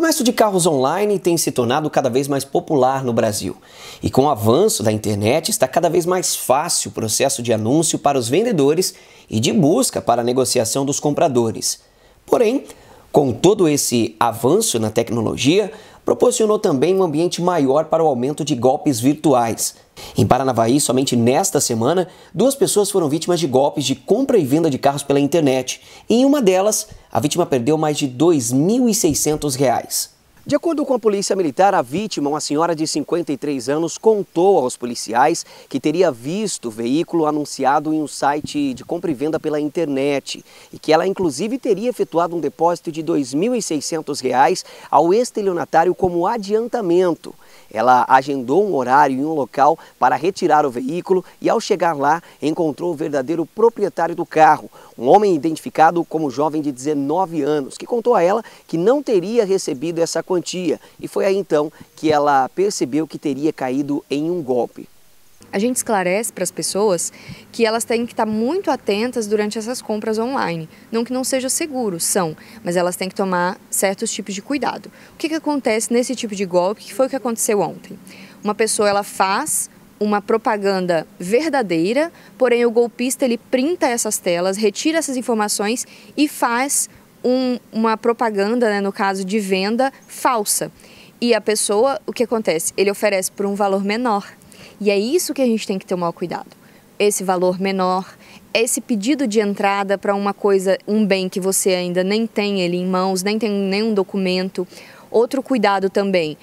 comércio de carros online tem se tornado cada vez mais popular no Brasil. E com o avanço da internet, está cada vez mais fácil o processo de anúncio para os vendedores e de busca para a negociação dos compradores. Porém, com todo esse avanço na tecnologia, proporcionou também um ambiente maior para o aumento de golpes virtuais. Em Paranavaí, somente nesta semana, duas pessoas foram vítimas de golpes de compra e venda de carros pela internet. E em uma delas, a vítima perdeu mais de R$ 2.600. De acordo com a polícia militar, a vítima, uma senhora de 53 anos, contou aos policiais que teria visto o veículo anunciado em um site de compra e venda pela internet e que ela inclusive teria efetuado um depósito de R$ 2.600 ao estelionatário como adiantamento. Ela agendou um horário e um local para retirar o veículo e, ao chegar lá, encontrou o verdadeiro proprietário do carro, um homem identificado como jovem de 19 anos, que contou a ela que não teria recebido essa quantia. E foi aí então que ela percebeu que teria caído em um golpe a gente esclarece para as pessoas que elas têm que estar tá muito atentas durante essas compras online. Não que não seja seguro, são, mas elas têm que tomar certos tipos de cuidado. O que, que acontece nesse tipo de golpe, que foi o que aconteceu ontem? Uma pessoa ela faz uma propaganda verdadeira, porém o golpista ele printa essas telas, retira essas informações e faz um, uma propaganda, né, no caso de venda, falsa. E a pessoa, o que acontece? Ele oferece por um valor menor. E é isso que a gente tem que ter o maior cuidado. Esse valor menor, esse pedido de entrada para uma coisa, um bem que você ainda nem tem ele em mãos, nem tem nenhum documento. Outro cuidado também.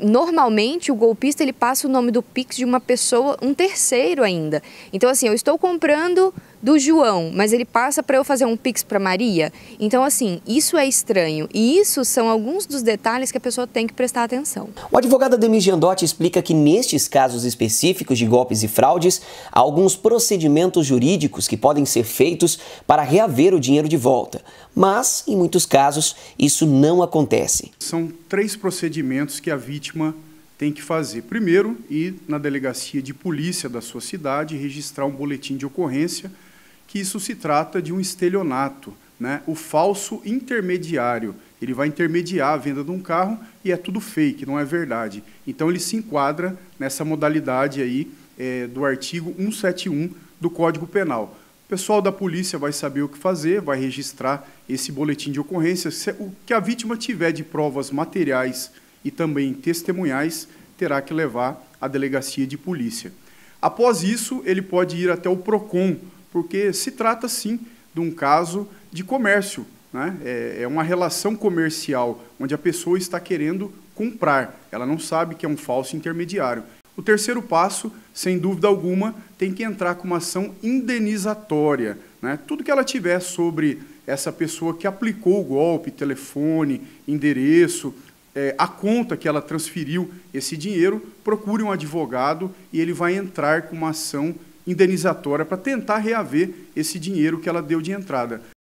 Normalmente o golpista ele passa o nome do Pix de uma pessoa, um terceiro ainda. Então assim, eu estou comprando do João, mas ele passa para eu fazer um pix para Maria. Então, assim, isso é estranho. E isso são alguns dos detalhes que a pessoa tem que prestar atenção. O advogado Ademir Giandotti explica que nestes casos específicos de golpes e fraudes, há alguns procedimentos jurídicos que podem ser feitos para reaver o dinheiro de volta. Mas, em muitos casos, isso não acontece. São três procedimentos que a vítima tem que fazer. Primeiro, ir na delegacia de polícia da sua cidade registrar um boletim de ocorrência que isso se trata de um estelionato, né? o falso intermediário. Ele vai intermediar a venda de um carro e é tudo fake, não é verdade. Então ele se enquadra nessa modalidade aí é, do artigo 171 do Código Penal. O pessoal da polícia vai saber o que fazer, vai registrar esse boletim de ocorrência. Se o que a vítima tiver de provas materiais e também testemunhais, terá que levar à delegacia de polícia. Após isso, ele pode ir até o PROCON porque se trata sim de um caso de comércio. Né? É, é uma relação comercial onde a pessoa está querendo comprar, ela não sabe que é um falso intermediário. O terceiro passo, sem dúvida alguma, tem que entrar com uma ação indenizatória. Né? Tudo que ela tiver sobre essa pessoa que aplicou o golpe, telefone, endereço, é, a conta que ela transferiu esse dinheiro, procure um advogado e ele vai entrar com uma ação indenizatória para tentar reaver esse dinheiro que ela deu de entrada.